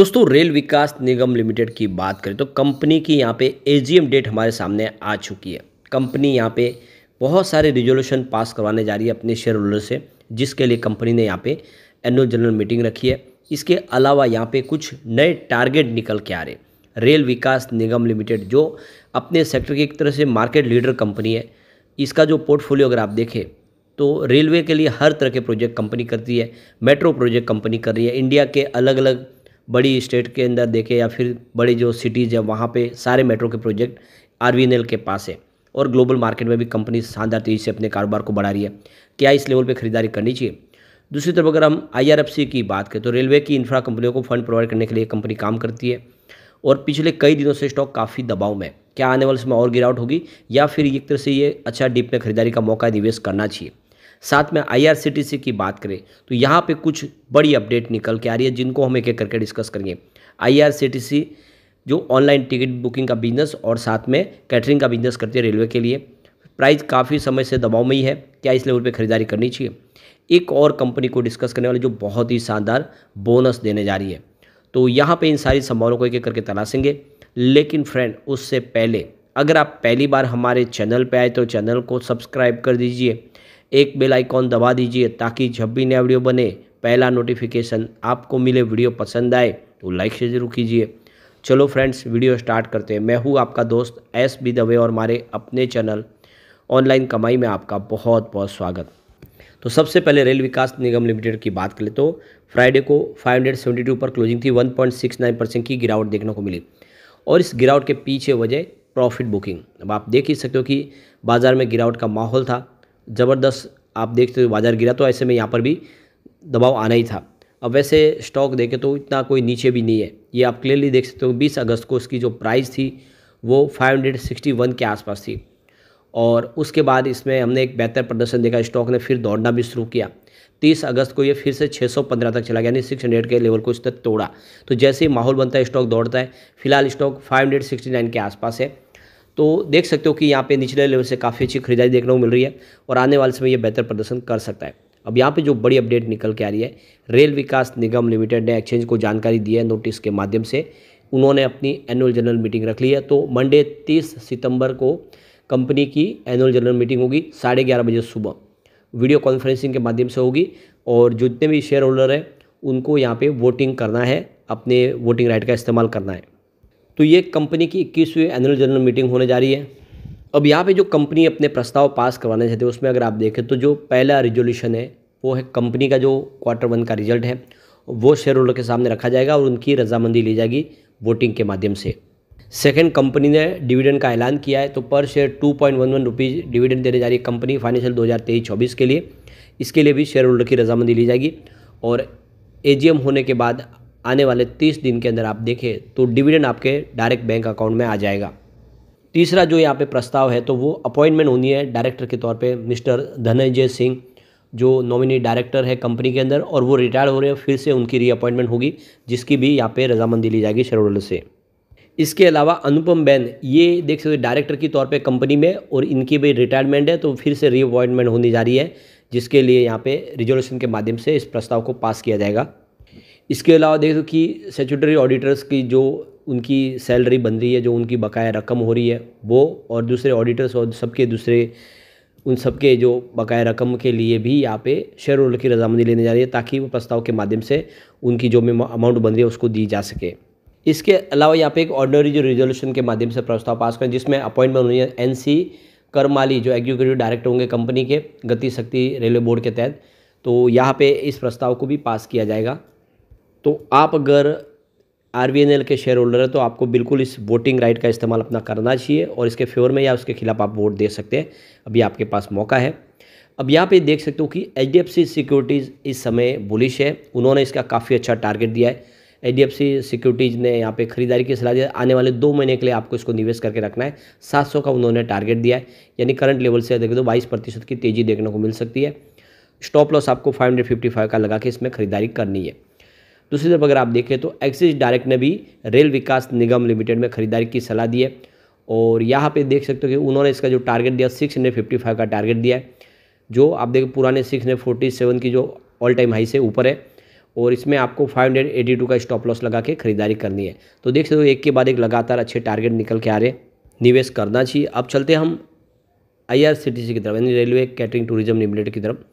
दोस्तों rail Vikas Nigam limited की बात करें तो कंपनी की यहाँ पे एजीएम डेट हमारे सामने आ चुकी है कंपनी यहाँ पे बहुत सारे रिजोल्यूशन पास करवाने जा रही है अपने शेयर होल्डर से जिसके लिए कंपनी ने यहाँ पे एनुअल जनरल मीटिंग रखी है इसके अलावा यहाँ पे कुछ नए टारगेट निकल के आ रहे रेल विकास निगम लिमिटेड जो अपने सेक्टर की एक तरह से मार्केट लीडर कंपनी है इसका जो पोर्टफोलियो अगर आप देखें तो रेलवे के लिए हर तरह के प्रोजेक्ट कंपनी करती है मेट्रो प्रोजेक्ट कंपनी कर रही है इंडिया के अलग अलग बड़ी स्टेट के अंदर देखें या फिर बड़ी जो सिटीज़ है वहाँ पे सारे मेट्रो के प्रोजेक्ट आर के पास है और ग्लोबल मार्केट में भी कंपनी शानदार तेज़ी से अपने कारोबार को बढ़ा रही है क्या इस लेवल पर खरीदारी करनी चाहिए दूसरी तरफ अगर हम आई की बात करें तो रेलवे की इंफ्रा कंपनियों को फंड प्रोवाइड करने के लिए कंपनी काम करती है और पिछले कई दिनों से स्टॉक काफ़ी दबाव में क्या आने वाले समय और गिरावट होगी या फिर एक तरह से ये अच्छा डीप में खरीदारी का मौका निवेश करना चाहिए साथ में आईआरसीटीसी की बात करें तो यहाँ पे कुछ बड़ी अपडेट निकल के आ रही है जिनको हम एक एक करके डिस्कस करेंगे आईआरसीटीसी जो ऑनलाइन टिकट बुकिंग का बिजनेस और साथ में कैटरिंग का बिजनेस करती है रेलवे के लिए प्राइस काफ़ी समय से दबाव में ही है क्या इस लेवल पर खरीदारी करनी चाहिए एक और कंपनी को डिस्कस करने वाली जो बहुत ही शानदार बोनस देने जा रही है तो यहाँ पे इन सारी संभावनाओं को एक एक करके तलाशेंगे लेकिन फ्रेंड उससे पहले अगर आप पहली बार हमारे चैनल पर आए तो चैनल को सब्सक्राइब कर दीजिए एक बेल आइकॉन दबा दीजिए ताकि जब भी नया वीडियो बने पहला नोटिफिकेशन आपको मिले वीडियो पसंद आए तो लाइक से ज़रूर कीजिए चलो फ्रेंड्स वीडियो स्टार्ट करते हैं मैं हूँ आपका दोस्त एस बी दवे और हमारे अपने चैनल ऑनलाइन कमाई में आपका बहुत बहुत स्वागत तो सबसे पहले रेल विकास निगम लिमिटेड की बात करें तो फ्राइडे को 572 पर क्लोजिंग थी 1.69 परसेंट की गिरावट देखने को मिली और इस गिरावट के पीछे वजह प्रॉफिट बुकिंग अब आप देख ही सकते हो कि बाज़ार में गिरावट का माहौल था ज़बरदस्त आप देखते हो बाज़ार गिरा तो ऐसे में यहाँ पर भी दबाव आना ही था अब वैसे स्टॉक देखें तो इतना कोई नीचे भी नहीं है ये आप क्लियरली देख सकते हो 20 अगस्त को उसकी जो प्राइस थी वो 561 के आसपास थी और उसके बाद इसमें हमने एक बेहतर प्रदर्शन देखा स्टॉक ने फिर दौड़ना भी शुरू किया 30 अगस्त को ये फिर से 615 तक चला गया यानी 600 के लेवल को इस तक तोड़ा तो जैसे ही माहौल बनता है स्टॉक दौड़ता है फिलहाल स्टॉक 569 के आसपास है तो देख सकते हो कि यहाँ पे निचले लेवल से काफ़ी अच्छी खरीदारी देखने को मिल रही है और आने वाले समय ये बेहतर प्रदर्शन कर सकता है अब यहाँ पे जो बड़ी अपडेट निकल के आ रही है रेल विकास निगम लिमिटेड ने एक्सचेंज को जानकारी दी है नोटिस के माध्यम से उन्होंने अपनी एनुअल जनरल मीटिंग रख ली है तो मंडे तीस सितंबर को कंपनी की एनुअल जनरल मीटिंग होगी साढ़े ग्यारह बजे सुबह वीडियो कॉन्फ्रेंसिंग के माध्यम से होगी और जितने भी शेयर होल्डर हैं उनको यहाँ पर वोटिंग करना है अपने वोटिंग राइट का इस्तेमाल करना है तो ये कंपनी की इक्कीसवीं एनुअल जनरल मीटिंग होने जा रही है अब यहाँ पे जो कंपनी अपने प्रस्ताव पास करवाना चाहते हैं उसमें अगर आप देखें तो जो पहला रिजोल्यूशन है वो है कंपनी का जो क्वार्टर वन का रिजल्ट है वो शेयर होल्डर के सामने रखा जाएगा और उनकी रजामंदी ली जाएगी वोटिंग के माध्यम से सेकेंड कंपनी ने डिविडेंड का ऐलान किया है तो पर share two point one one rupees dividend देने जा रही है कंपनी फाइनेंशियल दो हज़ार तेईस चौबीस के लिए इसके लिए भी शेयर होल्डर की रजामंदी ली जाएगी और एजीएम होने के बाद आने वाले तीस दिन के अंदर आप देखें तो डिविडेंड आपके डायरेक्ट बैंक अकाउंट में आ जाएगा तीसरा जो यहाँ पे प्रस्ताव है तो वो अपॉइंटमेंट होनी है डायरेक्टर के तौर पे मिस्टर धनंजय सिंह जो नॉमिनी डायरेक्टर है कंपनी के अंदर और वो रिटायर हो रहे हैं फिर से उनकी रीअपॉइंटमेंट होगी जिसकी भी यहाँ पे रजामंदी ली जाएगी शेयर से इसके अलावा अनुपम बैन ये देख सकते डायरेक्टर के तौर पर कंपनी में और इनकी भी रिटायरमेंट है तो फिर से रीअपॉइंटमेंट होने जा रही है जिसके लिए यहाँ पे रिजोल्यूशन के माध्यम से इस प्रस्ताव को पास किया जाएगा इसके अलावा देखो कि सेचुटरी ऑडिटर्स की जो उनकी सैलरी बन रही है जो उनकी बकाया रकम हो रही है वो और दूसरे ऑडिटर्स और सबके दूसरे उन सबके जो बकाया रकम के लिए भी यहाँ पे शेयर होल्डर की रजामंदी लेने जा रही है ताकि वो प्रस्ताव के माध्यम से उनकी जो अमाउंट बन रही है उसको दी जा सके इसके अलावा यहाँ पे एक ऑर्डनरी जो रिजोल्यूशन के माध्यम से प्रस्ताव पास करें जिसमें अपॉइंटमेंट हुई है एन करमाली जो एग्जीक्यूटिव डायरेक्टर होंगे कंपनी के गति शक्ति रेलवे बोर्ड के तहत तो यहाँ पे इस प्रस्ताव को भी पास किया जाएगा तो आप अगर आर के शेयर होल्डर हैं तो आपको बिल्कुल इस वोटिंग राइट का इस्तेमाल अपना करना चाहिए और इसके फेवर में या उसके खिलाफ आप वोट दे सकते हैं अभी आपके पास मौका है अब यहाँ पे देख सकते हो कि एच सिक्योरिटीज़ इस समय बुलिश है उन्होंने इसका काफ़ी अच्छा टारगेट दिया है एच सिक्योरिटीज़ ने यहाँ पे खरीदारी की सलाह दी आने वाले दो महीने के लिए आपको इसको निवेश करके रखना है 700 का उन्होंने टारगेट दिया है यानी करंट लेवल से देखें तो बाईस प्रतिशत की तेज़ी देखने को मिल सकती है स्टॉप लॉस आपको फाइव का लगा के इसमें खरीदारी करनी है दूसरी तरफ अगर आप देखें तो एक्सिस डायरेक्ट ने भी रेल विकास निगम लिमिटेड में खरीदारी की सलाह दी है और यहाँ पे देख सकते हो कि उन्होंने इसका जो टारगेट दिया सिक्स हंड्रेड फिफ्टी फाइव का टारगेट दिया है जो आप देखें पुराने सिक्स हंड्रेड फोर्टी सेवन की जो ऑल टाइम हाई से ऊपर है और इसमें आपको 582 का स्टॉप लॉस लगा के ख़रीदारी करनी है तो देख सकते हो एक के बाद एक लगातार अच्छे टारगेट निकल के आ रहे निवेश करना चाहिए अब चलते हम आई की तरफ यानी रेलवे कैटरिंग टूरिज्म लिमिटेड की तरफ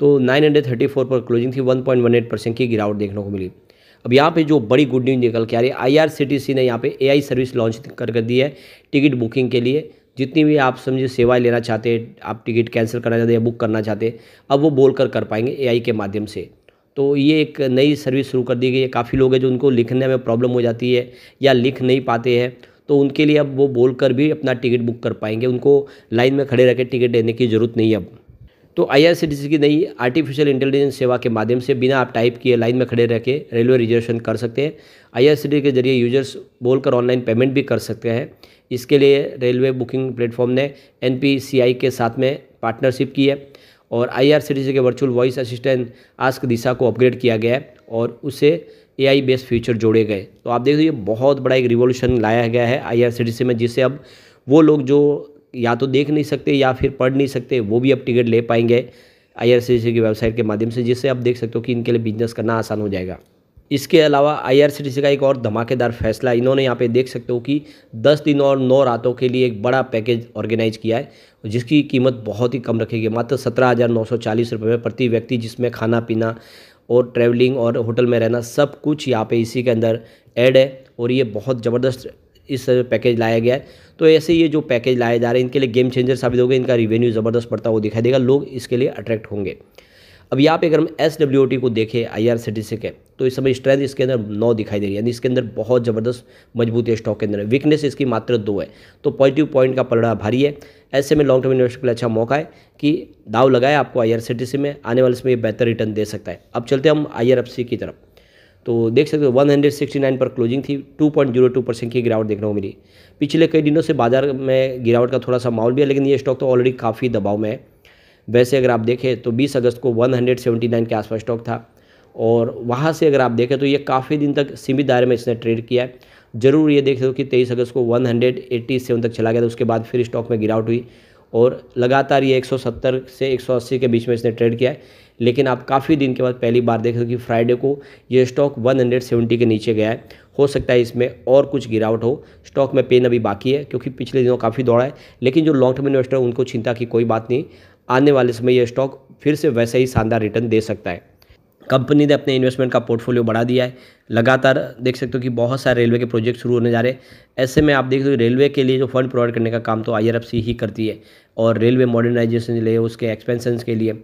तो 934 पर क्लोजिंग थी 1.18 परसेंट की गिरावट देखने को मिली अब यहाँ पे जो बड़ी गुड न्यूज निकल के आ रही है आईआरसीटीसी ने यहाँ पे एआई सर्विस लॉन्च कर कर दी है टिकट बुकिंग के लिए जितनी भी आप समझे सेवाएं लेना चाहते हैं आप टिकट कैंसिल करना चाहते हैं या बुक करना चाहते हैं अब वो बोल कर कर पाएंगे ए के माध्यम से तो ये एक नई सर्विस शुरू कर दी गई है काफ़ी लोग हैं जो उनको लिखने में प्रॉब्लम हो जाती है या लिख नहीं पाते हैं तो उनके लिए अब वो बोल कर भी अपना टिकट बुक कर पाएंगे उनको लाइन में खड़े रह टिकट लेने की ज़रूरत नहीं है अब तो आई की नई आर्टिफिशियल इंटेलिजेंस सेवा के माध्यम से बिना आप टाइप किए लाइन में खड़े रह के रेलवे रिजर्वेशन कर सकते हैं आई के जरिए यूजर्स बोलकर ऑनलाइन पेमेंट भी कर सकते हैं इसके लिए रेलवे बुकिंग प्लेटफॉर्म ने एन के साथ में पार्टनरशिप की है और आई के virtual voice assistant ask Disha को अपग्रेड किया गया है और उसे ए आई बेस्ड फीचर जोड़े गए तो आप देखो ये बहुत बड़ा एक रिवोल्यूशन लाया गया है आई में जिससे अब वो लोग जो या तो देख नहीं सकते या फिर पढ़ नहीं सकते वो भी अब टिकट ले पाएंगे आई की वेबसाइट के माध्यम से जिससे आप देख सकते हो कि इनके लिए बिजनेस करना आसान हो जाएगा इसके अलावा आई का एक और धमाकेदार फैसला इन्होंने यहाँ पे देख सकते हो कि 10 दिन और 9 रातों के लिए एक बड़ा पैकेज ऑर्गेनाइज किया है जिसकी कीमत बहुत ही कम रखेगी मात्र सत्रह हज़ार नौ सौ चालीस रुपये में प्रति व्यक्ति जिसमें खाना पीना और ट्रैवलिंग और होटल में रहना सब कुछ यहाँ पे इसी के अंदर ऐड है और ये बहुत ज़बरदस्त इस पैकेज लाया गया है तो ऐसे ये जो पैकेज लाए जा रहे हैं इनके लिए गेम चेंजर साबित होगा इनका रिवेन्यू ज़बरदस्त पड़ता हुआ दिखाई देगा लोग इसके लिए अट्रैक्ट होंगे अब यहाँ पे अगर हम एस डब्ल्यू टी को देखें I R C T C के तो इस समय स्ट्रेंथ इसके अंदर नौ दिखाई दे रही है यानी इसके अंदर बहुत ज़बरदस्त मजबूती है स्टॉक के अंदर वीकनेस इसकी मात्र दो है तो पॉजिटिव पॉइंट का पलड़ा भारी है ऐसे में लॉन्ग टर्म इन्वेस्टर के लिए अच्छा मौका है कि दाव लगाए आपको I R C T C में आने वाले समय बेहतर रिटर्न दे सकता है अब चलते हम आई आर एफ सी की तरफ तो देख सकते हो 169 पर क्लोजिंग थी 2.02 परसेंट की गिरावट देखने को मिली पिछले कई दिनों से बाजार में गिरावट का थोड़ा सा माहौल भी है लेकिन ये स्टॉक तो ऑलरेडी काफ़ी दबाव में है वैसे अगर आप देखें तो 20 अगस्त को 179 के आसपास स्टॉक था और वहाँ से अगर आप देखें तो ये काफ़ी दिन तक सीमित दायरे में इसने ट्रेड किया है ज़रूर ये देख सकते हो कि तेईस अगस्त को वन तक चला गया था उसके बाद फिर स्टॉक में गिरावट हुई और लगातार ये एक से एक के बीच में इसने ट्रेड किया है लेकिन आप काफ़ी दिन के बाद पहली बार देख रहे हो कि फ्राइडे को ये स्टॉक 170 के नीचे गया है हो सकता है इसमें और कुछ गिरावट हो स्टॉक में पेन अभी बाकी है क्योंकि पिछले दिनों काफ़ी दौड़ा है लेकिन जो लॉन्ग टर्म इन्वेस्टर उनको चिंता की कोई बात नहीं आने वाले समय यह स्टॉक फिर से वैसे ही शानदार रिटर्न दे सकता है कंपनी ने अपने इन्वेस्टमेंट का पोर्टफोलियो बढ़ा दिया है लगातार देख सकते हो कि बहुत सारे रेलवे के प्रोजेक्ट शुरू होने जा रहे हैं ऐसे में आप देख सकते हो रेलवे के लिए जो फंड प्रोवाइड करने का काम तो आई ही करती है और रेलवे मॉडर्नाइजेशन के लिए उसके एक्सपेंशन के लिए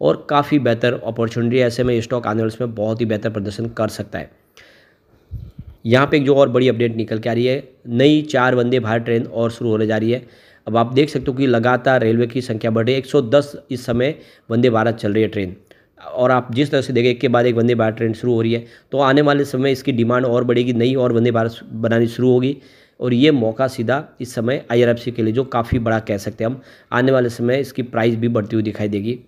और काफ़ी बेहतर अपॉर्चुनिटी ऐसे में स्टॉक आने वाले समय बहुत ही बेहतर प्रदर्शन कर सकता है यहाँ पे एक जो और बड़ी अपडेट निकल के आ रही है नई चार वंदे भारत ट्रेन और शुरू होने जा रही है अब आप देख सकते हो कि लगातार रेलवे की संख्या बढ़ रही है 110 इस समय वंदे भारत चल रही है ट्रेन और आप जिस तरह से देखें एक के बाद एक वंदे भारत ट्रेन शुरू हो रही है तो आने वाले समय इसकी डिमांड और बढ़ेगी नई और वंदे भारत बनानी शुरू होगी और ये मौका सीधा इस समय आई के लिए जो काफ़ी बड़ा कह सकते हैं हम आने वाले समय इसकी प्राइस भी बढ़ती हुई दिखाई देगी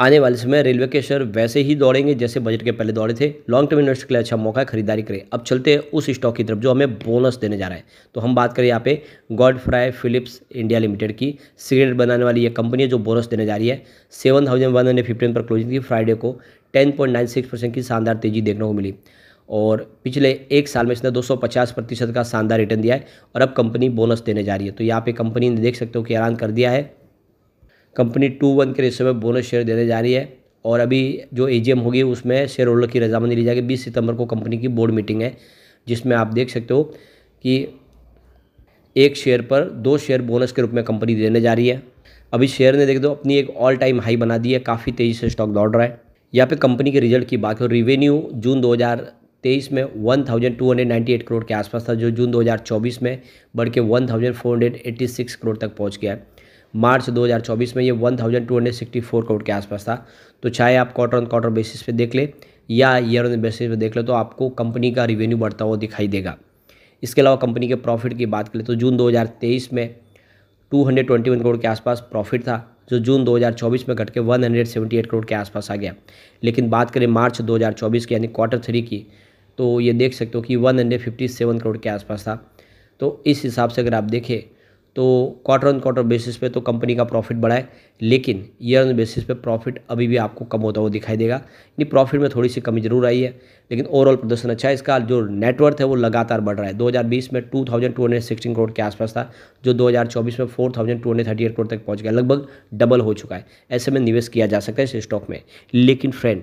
आने वाले समय रेलवे के शेयर वैसे ही दौड़ेंगे जैसे बजट के पहले दौड़े थे लॉन्ग टर्म इन्वेस्टर के लिए अच्छा मौका है खरीदारी करें अब चलते हैं उस स्टॉक की तरफ जो हमें बोनस देने जा रहा है तो हम बात करें यहाँ पे Godfrey Phillips India limited की सिगरेट बनाने वाली ये कंपनी है जो बोनस देने जा रही है seven thousand one hundred fifteen पर क्लोजिंग थी फ्राइडे को ten point nine six percent की शानदार तेजी देखने को मिली और पिछले एक साल में इसने 250 प्रतिशत का शानदार रिटर्न दिया है और अब कंपनी बोनस देने जा रही है तो यहाँ पे कंपनी ने देख सकते हो कि ऐलान कर दिया है कंपनी टू वन के रेशो में बोनस शेयर देने जा रही है और अभी जो एजीएम होगी उसमें शेयर होल्डर की रजामंदी ली जाएगी बीस सितंबर को कंपनी की बोर्ड मीटिंग है जिसमें आप देख सकते हो कि एक शेयर पर दो शेयर बोनस के रूप में कंपनी देने जा रही है अभी शेयर ने देख दो अपनी एक ऑल टाइम हाई बना दी है काफ़ी तेज़ी से स्टॉक दौड़ रहा है यहाँ पे कंपनी के रिजल्ट की बात हो रिवेन्यू जून 2023 में 1,298 करोड़ के आसपास था जो जून 2024 में बढ़ के सिक्स करोड़ तक पहुँच गया है मार्च 2024 में ये 1264 करोड़ के आसपास था तो चाहे आप क्वार्टर ऑन क्वार्टर बेसिस पे देख ले या ईयर ऑन बेसिस पे देख ले तो आपको कंपनी का रिवेन्यू बढ़ता हुआ दिखाई देगा इसके अलावा कंपनी के प्रॉफिट की बात करें तो जून 2023 में 221 करोड़ के आसपास प्रॉफिट था जो जून 2024 में घट के 178 करोड़ के आसपास आ गया लेकिन बात करें मार्च 2024 की यानी क्वार्टर थ्री की तो ये देख सकते हो कि 157 करोड़ के आसपास था तो इस हिसाब से अगर आप देखें तो क्वार्टर ऑन क्वार्टर बेसिस पे तो कंपनी का प्रॉफिट बढ़ा है लेकिन ईयर ऑन बेसिस पे प्रॉफिट अभी भी आपको कम होता हुआ दिखाई देगा यानी प्रॉफिट में थोड़ी सी कमी जरूर आई है लेकिन ओवरऑल प्रदर्शन अच्छा है इसका जो नेटवर्थ है वो लगातार बढ़ रहा है 2020 में 2216 करोड़ के आसपास था जो 2024 में 4238 करोड़ तक पहुँच गया लगभग डबल हो चुका है ऐसे में निवेश किया जा सकता है इस स्टॉक में लेकिन फ्रेंड